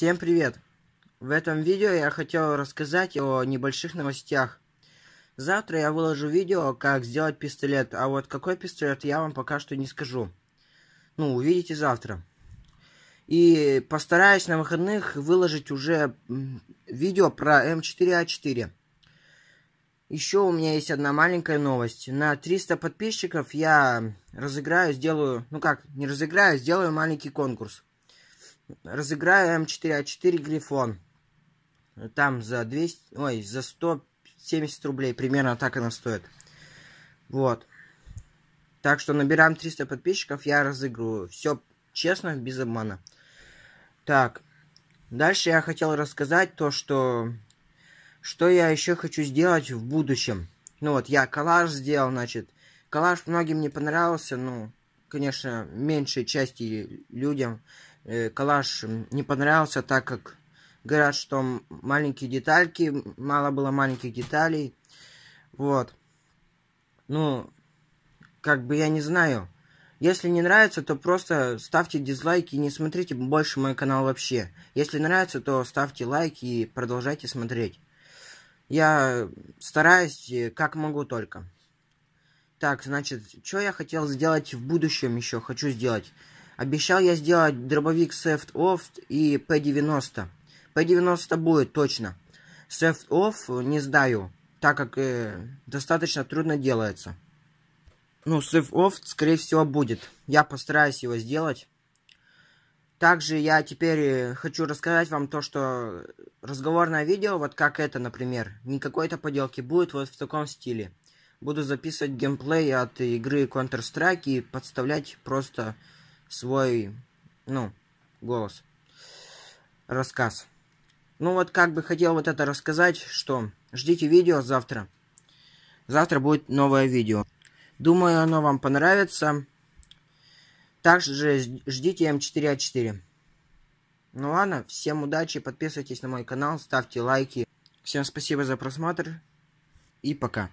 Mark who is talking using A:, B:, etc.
A: Всем привет! В этом видео я хотел рассказать о небольших новостях. Завтра я выложу видео, как сделать пистолет, а вот какой пистолет я вам пока что не скажу. Ну, увидите завтра. И постараюсь на выходных выложить уже видео про М4А4. Еще у меня есть одна маленькая новость. На 300 подписчиков я разыграю, сделаю... Ну как, не разыграю, сделаю маленький конкурс. Разыграю М4А4 Грифон. Там за 200... Ой, за 170 рублей. Примерно так она стоит. Вот. Так что набираем 300 подписчиков, я разыгрываю. Все честно, без обмана. Так. Дальше я хотел рассказать то, что... Что я еще хочу сделать в будущем. Ну вот, я коллаж сделал, значит. Коллаж многим не понравился, ну, конечно, меньшей части людям. Э, коллаж не понравился, так как говорят, что маленькие детальки, мало было маленьких деталей. Вот. Ну, как бы я не знаю. Если не нравится, то просто ставьте дизлайки и не смотрите больше мой канал вообще. Если нравится, то ставьте лайк и продолжайте смотреть. Я стараюсь э, как могу только. Так, значит, что я хотел сделать в будущем еще? Хочу сделать Обещал я сделать дробовик Seft ОФТ и п 90 п 90 будет точно. Seft ОФТ не сдаю, так как э, достаточно трудно делается. Ну, Seft ОФТ скорее всего, будет. Я постараюсь его сделать. Также я теперь э, хочу рассказать вам то, что разговорное видео, вот как это, например, не какой-то поделки, будет вот в таком стиле. Буду записывать геймплей от игры Counter-Strike и подставлять просто свой, ну, голос, рассказ. Ну вот как бы хотел вот это рассказать, что ждите видео завтра. Завтра будет новое видео. Думаю, оно вам понравится. Также ждите М4А4. Ну ладно, всем удачи, подписывайтесь на мой канал, ставьте лайки. Всем спасибо за просмотр и пока.